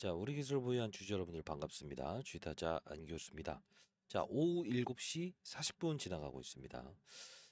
자, 우리 기술 부유한 주주 여러분들 반갑습니다. 주타자 안 교수입니다. 자, 오후 7시 40분 지나가고 있습니다.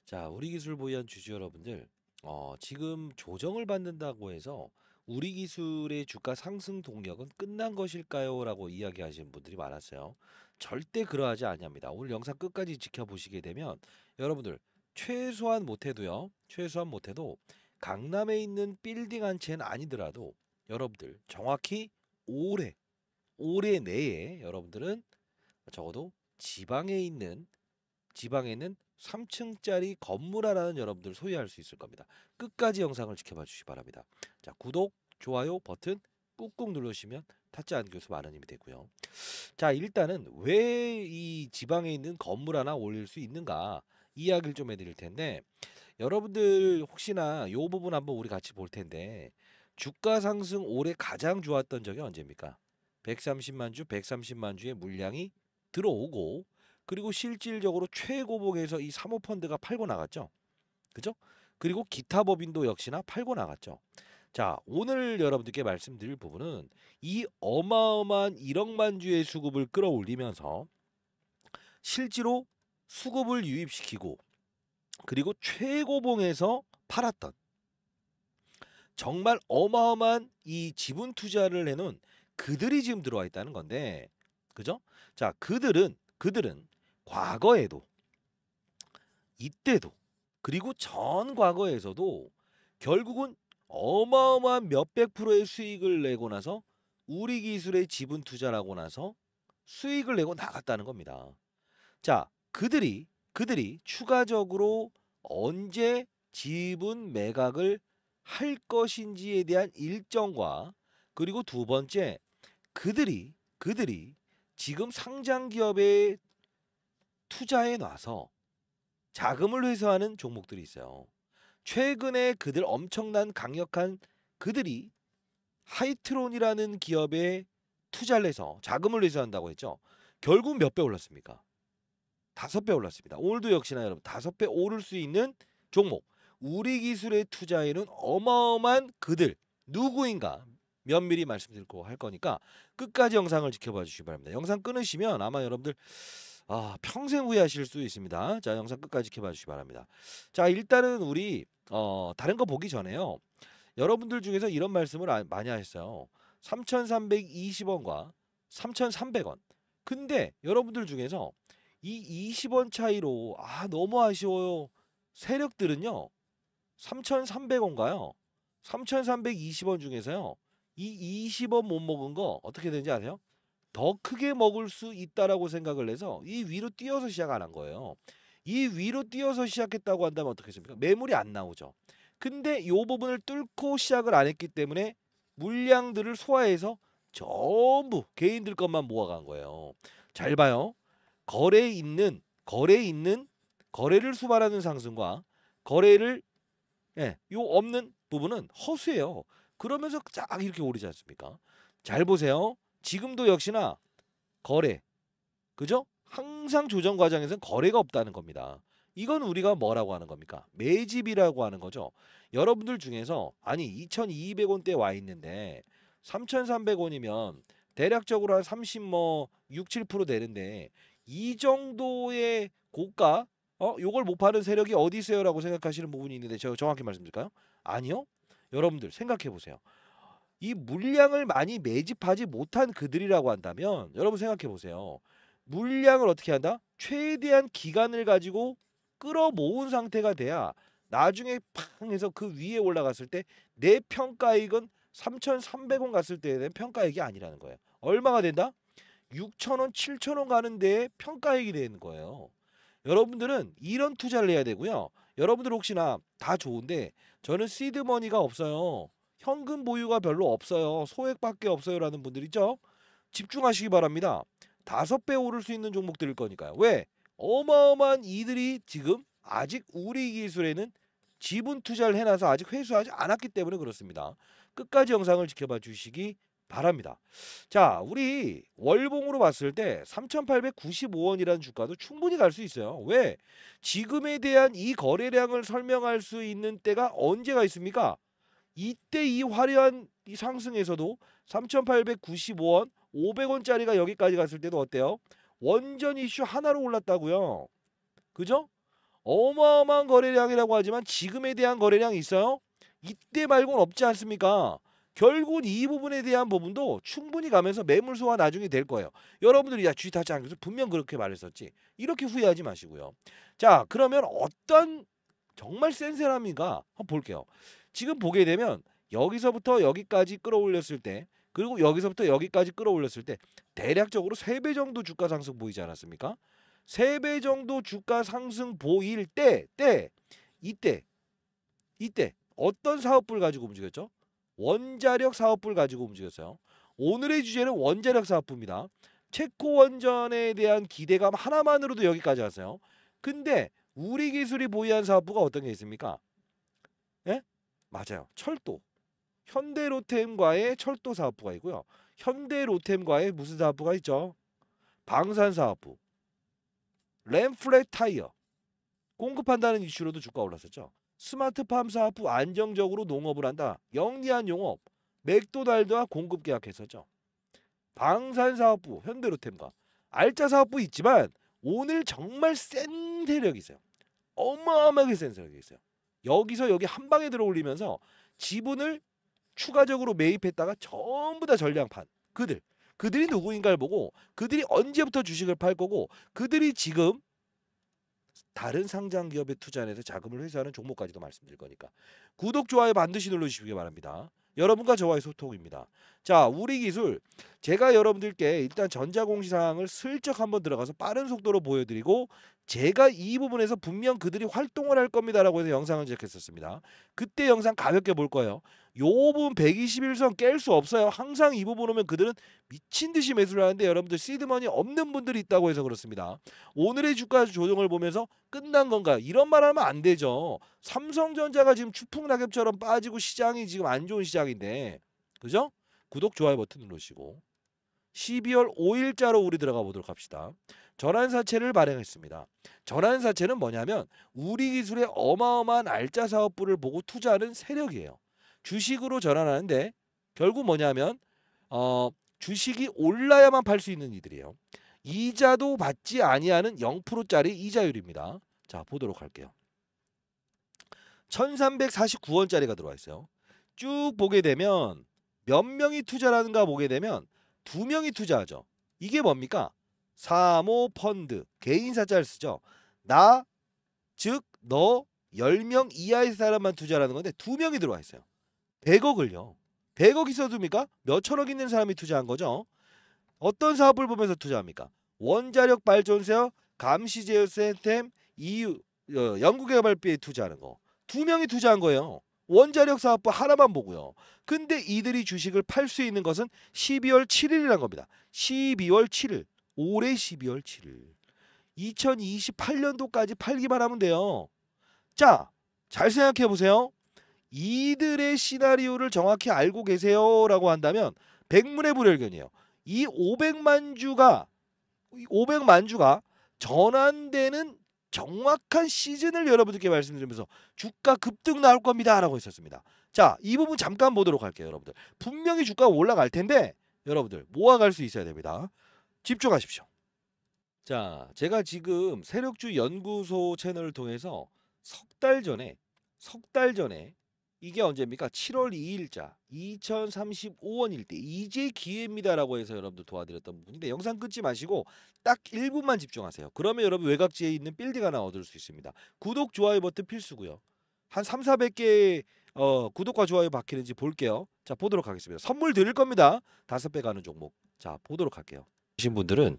자, 우리 기술 부유한 주주 여러분들, 어, 지금 조정을 받는다고 해서 우리 기술의 주가 상승 동력은 끝난 것일까요? 라고 이야기하시는 분들이 많았어요. 절대 그러하지 아니합니다. 오늘 영상 끝까지 지켜보시게 되면 여러분들 최소한 못해도요. 최소한 못해도 강남에 있는 빌딩 한 채는 아니더라도 여러분들 정확히 올해 올해 내에 여러분들은 적어도 지방에 있는 지방에는 3층짜리 건물 하나는 여러분들 소유할 수 있을 겁니다. 끝까지 영상을 지켜봐 주시기 바랍니다. 자, 구독, 좋아요 버튼 꾹꾹 눌러주시면 타짜 안 교수 많은 힘이 되고요. 자, 일단은 왜 이 지방에 있는 건물 하나 올릴 수 있는가 이야기를 좀 해드릴 텐데 여러분들 혹시나 요 부분 한번 우리 같이 볼 텐데 주가 상승 올해 가장 좋았던 적이 언제입니까? 130만 주, 130만 주의 물량이 들어오고 그리고 실질적으로 최고봉에서 이 사모펀드가 팔고 나갔죠. 그죠? 그리고 기타 법인도 역시나 팔고 나갔죠. 자, 오늘 여러분들께 말씀드릴 부분은 이 어마어마한 1억만 주의 수급을 끌어올리면서 실제로 수급을 유입시키고 그리고 최고봉에서 팔았던 정말 어마어마한 이 지분 투자를 해놓은 그들이 지금 들어와 있다는 건데 그죠? 자 그들은 그들은 과거에도 이때도 그리고 전 과거에서도 결국은 어마어마한 몇백 프로의 수익을 내고 나서 우리 기술의 지분 투자라고 나서 수익을 내고 나갔다는 겁니다. 자 그들이 그들이 추가적으로 언제 지분 매각을 할 것인지에 대한 일정과 그리고 두 번째 그들이 그들이 지금 상장 기업에 투자해 놔서 자금을 회수하는 종목들이 있어요. 최근에 그들 엄청난 강력한 그들이 하이트론이라는 기업에 투자를 해서 자금을 회수한다고 했죠. 결국 몇 배 올랐습니까? 다섯 배 올랐습니다. 오늘도 역시나 여러분 다섯 배 오를 수 있는 종목. 우리 기술의 투자에는 어마어마한 그들 누구인가 면밀히 말씀드리고 할 거니까 끝까지 영상을 지켜봐 주시기 바랍니다. 영상 끊으시면 아마 여러분들 아, 평생 후회하실 수 있습니다. 자, 영상 끝까지 지켜봐 주시기 바랍니다. 자, 일단은 우리 어, 다른 거 보기 전에요. 여러분들 중에서 이런 말씀을 아, 많이 하셨어요. 3,320원과 3,300원. 근데 여러분들 중에서 이 20원 차이로 아, 너무 아쉬워요. 세력들은요. 3,300원가요. 3,320원 중에서요. 이 20원 못 먹은 거 어떻게 되는지 아세요? 더 크게 먹을 수 있다라고 생각을 해서 이 위로 뛰어서 시작 안한 거예요. 이 위로 뛰어서 시작했다고 한다면 어떻겠습니까? 매물이 안 나오죠. 근데 이 부분을 뚫고 시작을 안 했기 때문에 물량들을 소화해서 전부 개인들 것만 모아간 거예요. 잘 봐요. 거래에 있는 거래에 있는 거래를 수발하는 상승과 거래를 예, 요 없는 부분은 허수예요. 그러면서 쫙 이렇게 오르지 않습니까? 잘 보세요. 지금도 역시나 거래, 그죠? 항상 조정 과정에서는 거래가 없다는 겁니다. 이건 우리가 뭐라고 하는 겁니까? 매집이라고 하는 거죠. 여러분들 중에서 아니 2,200원대 와 있는데 3,300원이면 대략적으로 한 30 뭐 6, 7% 되는데 이 정도의 고가 어, 요걸 못 파는 세력이 어디 있어요라고 생각하시는 부분이 있는데 제가 정확히 말씀드릴까요? 아니요. 여러분들 생각해 보세요. 이 물량을 많이 매집하지 못한 그들이라고 한다면 여러분 생각해 보세요. 물량을 어떻게 한다? 최대한 기간을 가지고 끌어모은 상태가 돼야 나중에 팡 해서 그 위에 올라갔을 때 내 평가액은 3,300원 갔을 때에 대한 평가액이 아니라는 거예요. 얼마가 된다? 6,000원, 7,000원 가는 데 평가액이 되는 거예요. 여러분들은 이런 투자를 해야 되고요. 여러분들 혹시나 다 좋은데 저는 시드머니가 없어요. 현금 보유가 별로 없어요. 소액밖에 없어요라는 분들 있죠. 집중하시기 바랍니다. 다섯 배 오를 수 있는 종목들일 거니까요. 왜? 어마어마한 이들이 지금 아직 우리 기술에는 지분 투자를 해놔서 아직 회수하지 않았기 때문에 그렇습니다. 끝까지 영상을 지켜봐 주시기 바랍니다. 자, 우리 월봉으로 봤을 때 3,895원이라는 주가도 충분히 갈 수 있어요. 왜? 지금에 대한 이 거래량을 설명할 수 있는 때가 언제가 있습니까? 이때 이 화려한 이 상승에서도 3,895원, 500원짜리가 여기까지 갔을 때도 어때요? 원전 이슈 하나로 올랐다고요. 그죠? 어마어마한 거래량이라고 하지만 지금에 대한 거래량이 있어요? 이때 말고는 없지 않습니까? 결국은 이 부분에 대한 부분도 충분히 가면서 매물 소화 나중에 될 거예요. 여러분들이 야 주식 다시 안그서 분명 그렇게 말했었지. 이렇게 후회하지 마시고요. 자 그러면 어떤 정말 센 사람인가 한번 볼게요. 지금 보게 되면 여기서부터 여기까지 끌어올렸을 때 그리고 여기서부터 여기까지 끌어올렸을 때 대략적으로 3배 정도 주가 상승 보이지 않았습니까? 3배 정도 주가 상승 보일 때, 때, 이때, 이때 어떤 사업부를 가지고 움직였죠? 원자력 사업부를 가지고 움직였어요. 오늘의 주제는 원자력 사업부입니다. 체코 원전에 대한 기대감 하나만으로도 여기까지 왔어요. 근데 우리 기술이 보유한 사업부가 어떤 게 있습니까? 예? 맞아요. 철도. 현대로템과의 철도 사업부가 있고요. 현대로템과의 무슨 사업부가 있죠? 방산 사업부. 램프렛 타이어. 공급한다는 이슈로도 주가 올랐었죠. 스마트팜 사업부 안정적으로 농업을 한다. 영리한 용업, 맥도날드와 공급 계약했었죠. 방산 사업부, 현대로템과 알짜 사업부 있지만 오늘 정말 센 세력이 있어요. 어마어마하게 센 세력이 있어요. 여기서 여기 한 방에 들어올리면서 지분을 추가적으로 매입했다가 전부 다 전량판 그들 그들이 누구인가를 보고 그들이 언제부터 주식을 팔 거고 그들이 지금 다른 상장 기업에 투자해서 자금을 회수하는 종목까지도 말씀드릴 거니까 구독 좋아요 반드시 눌러주시기 바랍니다. 여러분과 저와의 소통입니다. 자, 우리 기술 제가 여러분들께 일단 전자공시 사항을 슬쩍 한번 들어가서 빠른 속도로 보여드리고 제가 이 부분에서 분명 그들이 활동을 할 겁니다라고 해서 영상을 제작했었습니다. 그때 영상 가볍게 볼 거예요. 요 부분 121선 깰 수 없어요. 항상 이 부분 오면 그들은 미친 듯이 매수를 하는데 여러분들 시드머니 없는 분들이 있다고 해서 그렇습니다. 오늘의 주가 조정을 보면서 끝난 건가? 이런 말 하면 안 되죠. 삼성전자가 지금 추풍 낙엽처럼 빠지고 시장이 지금 안 좋은 시장인데. 그죠? 구독 좋아요 버튼 눌러주시고 12월 5일자로 우리 들어가 보도록 합시다. 전환사채를 발행했습니다. 전환사채는 뭐냐면 우리 기술의 어마어마한 알짜 사업부를 보고 투자하는 세력이에요. 주식으로 전환하는데 결국 뭐냐면 어, 주식이 올라야만 팔 수 있는 이들이에요. 이자도 받지 아니하는 0%짜리 이자율입니다. 자 보도록 할게요. 1349원짜리가 들어와 있어요. 쭉 보게 되면 몇 명이 투자하는가 보게 되면 두 명이 투자하죠. 이게 뭡니까? 사모 펀드 개인 사자를 쓰죠. 나 즉너 10명 이하의 사람만 투자하는 건데 두 명이 들어와 있어요. 100억을요. 100억 있어둡니까? 몇천억 있는 사람이 투자한 거죠. 어떤 사업을 보면서 투자합니까? 원자력 발전세요, 감시제어 센템, EU, 어, 연구개발비에 투자하는 거. 두 명이 투자한 거예요. 원자력 사업부 하나만 보고요. 근데 이들이 주식을 팔 수 있는 것은 12월 7일이란 겁니다. 12월 7일. 올해 12월 7일. 2028년도까지 팔기만 하면 돼요. 자, 잘 생각해 보세요. 이들의 시나리오를 정확히 알고 계세요라고 한다면 백문의 불혈견이에요이 500만 주가 500만 주가 전환되는 정확한 시즌을 여러분들께 말씀드리면서 주가 급등 나올 겁니다 라고 했었습니다 자 이 부분 잠깐 보도록 할게요 여러분들 분명히 주가가 올라갈 텐데 여러분들 모아갈 수 있어야 됩니다 집중하십시오 자 제가 지금 세력주 연구소 채널을 통해서 석달 전에 석달 전에 이게 언제입니까? 7월 2일자 2035원일 때 이제 기회입니다라고 해서 여러분들 도와드렸던 부분인데 영상 끊지 마시고 딱 1분만 집중하세요. 그러면 여러분 외곽지에 있는 빌드 하나 얻을 수 있습니다. 구독, 좋아요 버튼 필수고요. 한 3, 400개의 어, 구독과 좋아요 박히는지 볼게요. 자 보도록 하겠습니다. 선물 드릴 겁니다. 5배 가는 종목. 자 보도록 할게요. 보신 분들은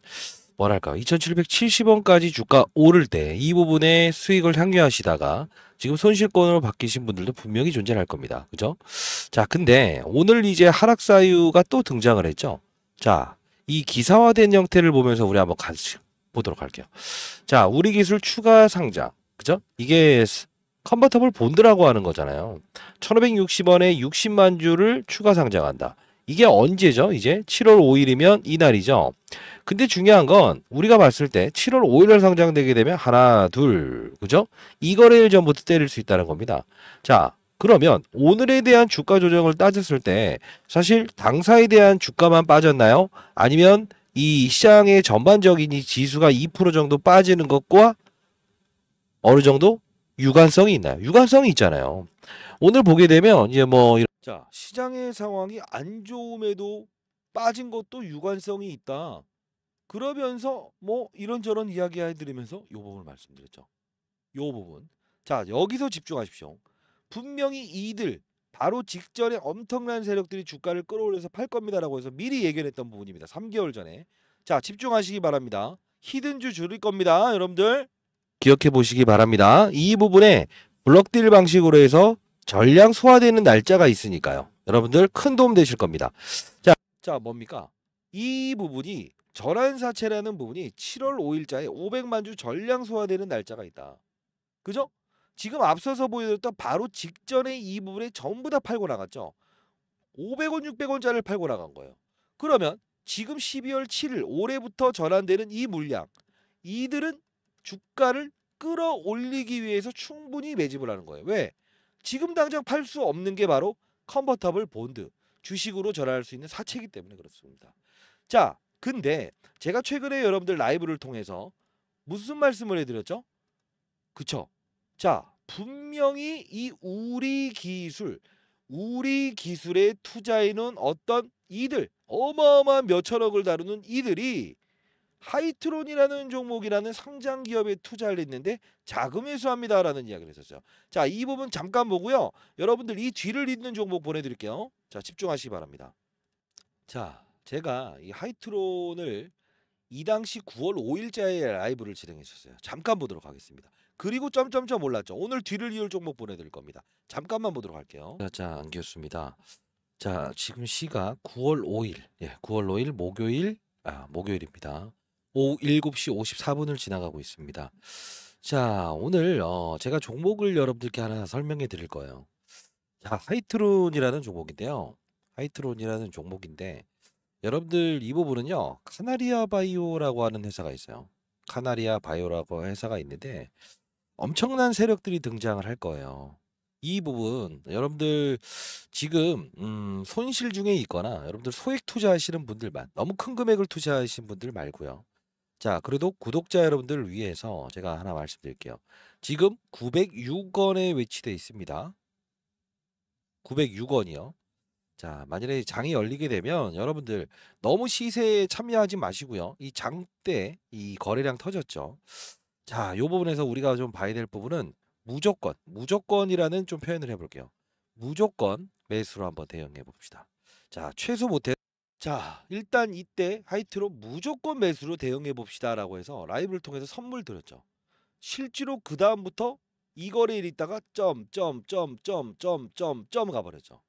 뭐랄까 2770원까지 주가 오를 때 이 부분에 수익을 향유하시다가 지금 손실권으로 바뀌신 분들도 분명히 존재할 겁니다. 그죠? 자, 근데 오늘 이제 하락 사유가 또 등장을 했죠. 자, 이 기사화된 형태를 보면서 우리 한번 같이 보도록 할게요. 자, 우리 기술 추가 상장. 그죠? 이게 컨버터블 본드라고 하는 거잖아요. 1560원에 60만 주를 추가 상장한다. 이게 언제죠? 이제 7월 5일이면 이날이죠. 근데 중요한 건 우리가 봤을 때 7월 5일날 상장되게 되면 하나, 둘, 그죠? 이 거래일 전부터 때릴 수 있다는 겁니다. 자, 그러면 오늘에 대한 주가 조정을 따졌을 때 사실 당사에 대한 주가만 빠졌나요? 아니면 이 시장의 전반적인 이 지수가 2% 정도 빠지는 것과 어느 정도 유관성이 있나요? 유관성이 있잖아요. 오늘 보게 되면 이제 뭐 이런 자, 시장의 상황이 안 좋음에도 빠진 것도 유관성이 있다. 그러면서 뭐 이런저런 이야기 해드리면서 이 부분을 말씀드렸죠. 이 부분. 자, 여기서 집중하십시오. 분명히 이들 바로 직전에 엄청난 세력들이 주가를 끌어올려서 팔 겁니다라고 해서 미리 예견했던 부분입니다. 3개월 전에. 자, 집중하시기 바랍니다. 히든주 줄일 겁니다. 여러분들 기억해 보시기 바랍니다. 이 부분에 블럭딜 방식으로 해서 전량 소화되는 날짜가 있으니까요. 여러분들 큰 도움 되실 겁니다. 자, 자 뭡니까? 이 부분이 전환사채라는 부분이 7월 5일자에 500만 주 전량 소화되는 날짜가 있다. 그죠? 지금 앞서서 보여드렸던 바로 직전에 이 부분에 전부 다 팔고 나갔죠. 500원, 600원짜리를 팔고 나간 거예요. 그러면 지금 12월 7일 올해부터 전환되는 이 물량 이들은 주가를 끌어올리기 위해서 충분히 매집을 하는 거예요. 왜? 지금 당장 팔 수 없는 게 바로 컨버터블 본드 주식으로 전환할 수 있는 사채이기 때문에 그렇습니다. 자, 근데 제가 최근에 여러분들 라이브를 통해서 무슨 말씀을 해드렸죠? 그쵸? 자, 분명히 이 우리 기술, 우리 기술에 투자해놓은 어떤 이들, 어마어마한 몇천억을 다루는 이들이 하이트론이라는 종목이라는 상장 기업에 투자를 했는데 자금 회수합니다라는 이야기를 했었죠. 자, 이 부분 잠깐 보고요. 여러분들 이 뒤를 잇는 종목 보내드릴게요. 자, 집중하시기 바랍니다. 자, 제가 이 하이트론을 이 당시 9월 5일자에 라이브를 진행했었어요. 잠깐 보도록 하겠습니다. 그리고 점점점 올랐죠. 오늘 뒤를 이을 종목 보내드릴 겁니다. 잠깐만 보도록 할게요. 자, 자 안겼습니다. 자, 지금 시가 9월 5일, 예, 9월 5일 목요일, 아, 목요일입니다. 오후 7시 54분을 지나가고 있습니다. 자, 오늘 어, 제가 종목을 여러분들께 하나 설명해 드릴 거예요. 자, 하이트론이라는 종목인데요. 하이트론이라는 종목인데 여러분들 이 부분은요. 카나리아 바이오라고 하는 회사가 있어요. 카나리아 바이오라고 회사가 있는데 엄청난 세력들이 등장을 할 거예요. 이 부분 여러분들 지금 음, 손실 중에 있거나 여러분들 소액 투자하시는 분들만 너무 큰 금액을 투자하신 분들 말고요. 자, 그래도 구독자 여러분들을 위해서 제가 하나 말씀드릴게요. 지금 906원에 위치되어 있습니다. 906원이요. 자, 만일에 장이 열리게 되면 여러분들 너무 시세에 참여하지 마시고요. 이 장 때 이 거래량 터졌죠. 자, 요 부분에서 우리가 좀 봐야 될 부분은 무조건, 무조건이라는 좀 표현을 해볼게요. 무조건 매수로 한번 대응해 봅시다. 자, 최소 못해 자 일단 이때 하이트로 무조건 매수로 대응해 봅시다 라고 해서 라이브를 통해서 선물 드렸죠 실제로 그 다음부터 이 거래일 있다가 점 점 점 점 점 점 점 가버렸죠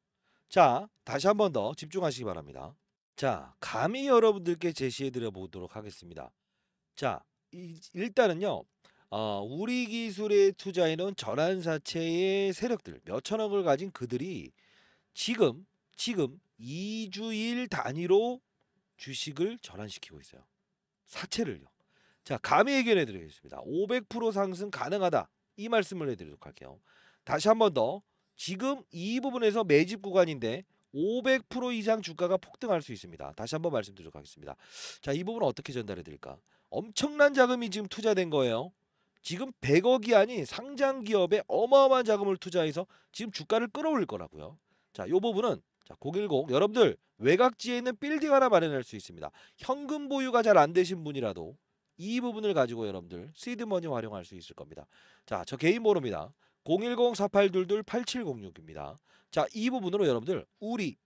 자 다시 한번 더 집중하시기 바랍니다 자 감히 여러분들께 제시해 드려 보도록 하겠습니다 자 이, 일단은요 어, 우리 기술에 투자해놓은 전환사채의 세력들 몇천억을 가진 그들이 지금 지금 2주일 단위로 주식을 전환시키고 있어요. 사채를요. 자, 감히 의견해 드리겠습니다. 500% 상승 가능하다. 이 말씀을 해 드리도록 할게요. 다시 한번 더. 지금 이 부분에서 매집 구간인데 500% 이상 주가가 폭등할 수 있습니다. 다시 한번 말씀드리도록 하겠습니다. 자, 이 부분 어떻게 전달해 드릴까? 엄청난 자금이 지금 투자된 거예요. 지금 100억이 아닌 상장 기업에 어마어마한 자금을 투자해서 지금 주가를 끌어올릴 거라고요. 자, 이 부분은 자, 010 여러분들 외곽지에 있는 빌딩 하나 마련할 수 있습니다. 현금 보유가 잘 안 되신 분이라도 이 부분을 가지고 여러분들 시드머니 활용할 수 있을 겁니다. 자, 저 개인 번호입니다. 010-4822-8706입니다. 자, 이 부분으로 여러분들 우리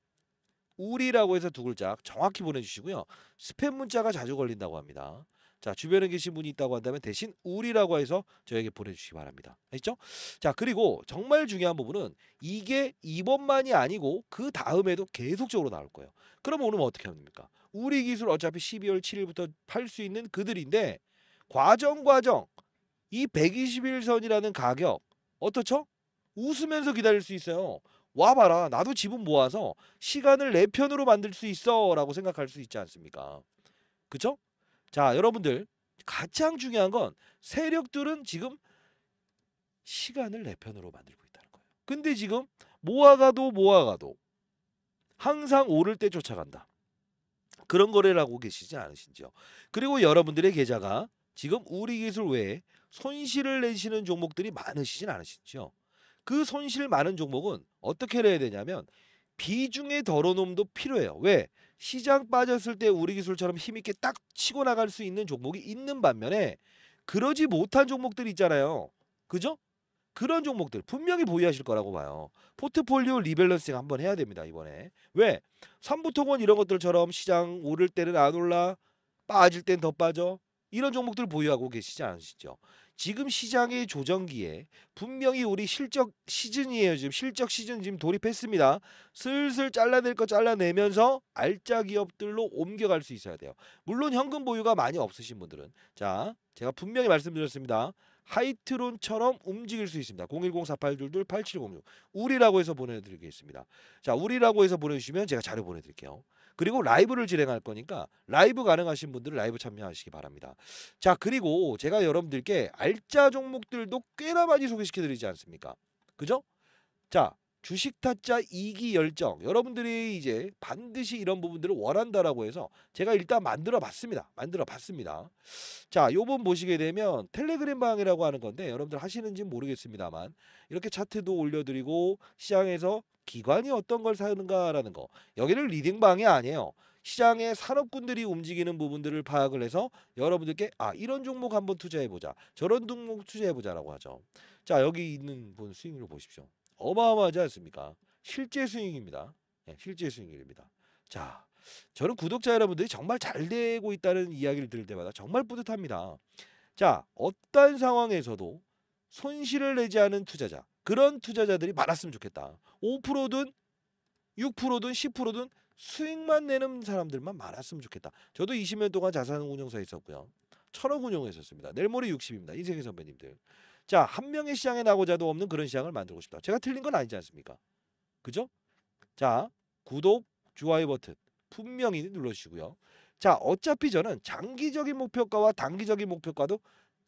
우리라고 해서 두 글자 정확히 보내주시고요. 스팸 문자가 자주 걸린다고 합니다. 자 주변에 계신 분이 있다고 한다면 대신 우리라고 해서 저에게 보내주시기 바랍니다. 아시죠? 자 그리고 정말 중요한 부분은 이게 이번만이 아니고 그 다음에도 계속적으로 나올 거예요. 그럼 오늘은 어떻게 합니까? 우리 기술 어차피 12월 7일부터 팔 수 있는 그들인데 과정 과정 이 121선이라는 가격 어떻죠? 웃으면서 기다릴 수 있어요. 와봐라 나도 지분 모아서 시간을 내 편으로 만들 수 있어 라고 생각할 수 있지 않습니까? 그쵸? 자, 여러분들 가장 중요한 건 세력들은 지금 시간을 내 편으로 만들고 있다는 거예요. 근데 지금 모아가도 모아가도 항상 오를 때 쫓아간다. 그런 거래를 하고 계시지 않으신지요. 그리고 여러분들의 계좌가 지금 우리 기술 외에 손실을 내시는 종목들이 많으시진 않으시죠. 그 손실 많은 종목은 어떻게 해야 되냐면 비중의 덜어놈도 필요해요. 왜? 시장 빠졌을 때 우리 기술처럼 힘있게 딱 치고 나갈 수 있는 종목이 있는 반면에 그러지 못한 종목들 있잖아요. 그죠? 그런 종목들 분명히 보유하실 거라고 봐요. 포트폴리오 리밸런싱 한번 해야 됩니다. 이번에. 왜? 삼부통원 이런 것들처럼 시장 오를 때는 안 올라 빠질 땐 더 빠져 이런 종목들 을 보유하고 계시지 않으시죠? 지금 시장의 네. 조정기에 분명히 우리 실적 시즌이에요. 지금 실적 시즌 지금 돌입했습니다. 슬슬 잘라낼 거 잘라내면서 알짜 기업들로 옮겨갈 수 있어야 돼요. 물론 현금 보유가 많이 없으신 분들은 자 제가 분명히 말씀드렸습니다. 하이트론처럼 움직일 수 있습니다. 010-4822-8706 우리라고 해서 보내드리겠습니다. 자 우리라고 해서 보내주시면 제가 자료 보내드릴게요. 그리고 라이브를 진행할 거니까 라이브 가능하신 분들은 라이브 참여하시기 바랍니다. 자 그리고 제가 여러분들께 알짜 종목들도 꽤나 많이 소개시켜드리지 않습니까? 그죠? 자 주식 타짜 이기 열정 여러분들이 이제 반드시 이런 부분들을 원한다라고 해서 제가 일단 만들어 봤습니다 만들어 봤습니다 자 요번 보시게 되면 텔레그램 방이라고 하는 건데 여러분들 하시는지 모르겠습니다만 이렇게 차트도 올려드리고 시장에서 기관이 어떤 걸 사는가라는 거. 여기를 리딩방이 아니에요. 시장의 산업군들이 움직이는 부분들을 파악을 해서 여러분들께 아 이런 종목 한번 투자해보자 저런 종목 투자해보자라고 하죠 자 여기 있는 분 수익률 보십시오 어마어마하지 않습니까 실제 수익입니다 네, 예, 실제 수익률입니다 자 저는 구독자 여러분들이 정말 잘 되고 있다는 이야기를 들을 때마다 정말 뿌듯합니다 자 어떤 상황에서도 손실을 내지 않은 투자자 그런 투자자들이 많았으면 좋겠다. 5%든 6%든 10%든 수익만 내는 사람들만 많았으면 좋겠다. 저도 20년 동안 자산운용사에 있었고요. 천억 운용에 있었습니다. 내일 모레 60입니다. 인생의 선배님들. 자, 한 명의 시장에 나고자도 없는 그런 시장을 만들고 싶다. 제가 틀린 건 아니지 않습니까? 그죠? 자, 구독, 좋아요 버튼 분명히 눌러주시고요. 자, 어차피 저는 장기적인 목표가와 단기적인 목표가도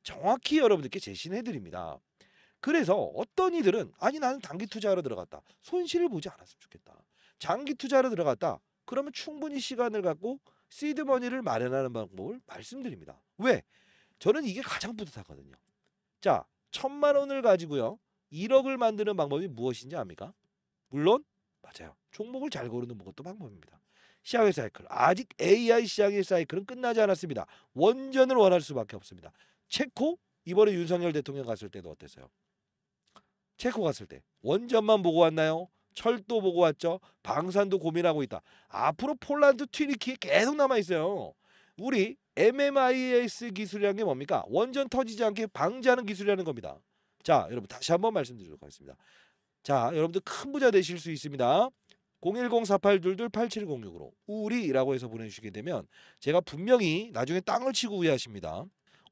정확히 여러분들께 제시해드립니다. 그래서 어떤 이들은 아니 나는 단기 투자하러 들어갔다. 손실을 보지 않았으면 좋겠다. 장기 투자하러 들어갔다. 그러면 충분히 시간을 갖고 시드머니를 마련하는 방법을 말씀드립니다. 왜? 저는 이게 가장 뿌듯하거든요. 자, 천만 원을 가지고요. 1억을 만드는 방법이 무엇인지 압니까? 물론 맞아요. 종목을 잘 고르는 것도 방법입니다. 시장의 사이클. 아직 AI 시장의 사이클은 끝나지 않았습니다. 원전을 원할 수밖에 없습니다. 체코 이번에 윤석열 대통령 갔을 때도 어땠어요? 체코 갔을 때 원전만 보고 왔나요? 철도 보고 왔죠. 방산도 고민하고 있다. 앞으로 폴란드 튀르키 계속 남아 있어요. 우리 MMIS 기술이라는 게 뭡니까? 원전 터지지 않게 방지하는 기술이라는 겁니다. 자, 여러분 다시 한번 말씀드리도록 하겠습니다. 자, 여러분들 큰 부자 되실 수 있습니다. 010-4822-8706으로 우리라고 해서 보내주시게 되면 제가 분명히 나중에 땅을 치고 후회하십니다.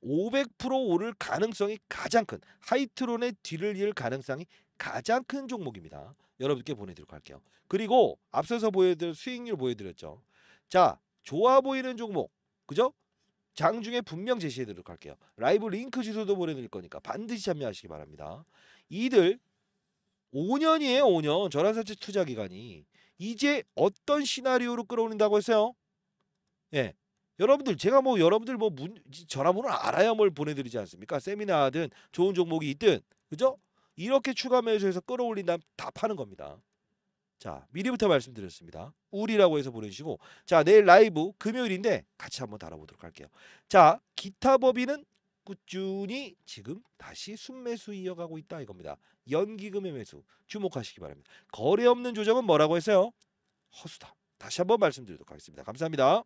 500% 오를 가능성이 가장 큰 하이트론의 뒤를 이을 가능성이 가장 큰 종목입니다. 여러분께 보내드리도록 할게요. 그리고 앞서서 보여드린 수익률 보여드렸죠. 자, 좋아 보이는 종목, 그죠? 장중에 분명 제시해드리도록 할게요. 라이브 링크 주소도 보내드릴 거니까 반드시 참여하시기 바랍니다. 이들 5년이에요, 5년. 전환사채 투자 기간이. 이제 어떤 시나리오로 끌어올린다고 했어요? 예, 여러분들 제가 뭐 여러분들 뭐 문, 전화번호 알아야 뭘 보내드리지 않습니까? 세미나든 좋은 종목이 있든 그죠? 이렇게 추가 매수해서 끌어올린 다음 다 파는 겁니다. 자 미리부터 말씀드렸습니다. 우리라고 해서 보내주시고 자 내일 라이브 금요일인데 같이 한번 달아보도록 할게요. 자 기타 법인은 꾸준히 지금 다시 순매수 이어가고 있다 이겁니다. 연기금의 매수 주목하시기 바랍니다. 거래 없는 조정은 뭐라고 했어요? 허수다. 다시 한번 말씀드리도록 하겠습니다. 감사합니다.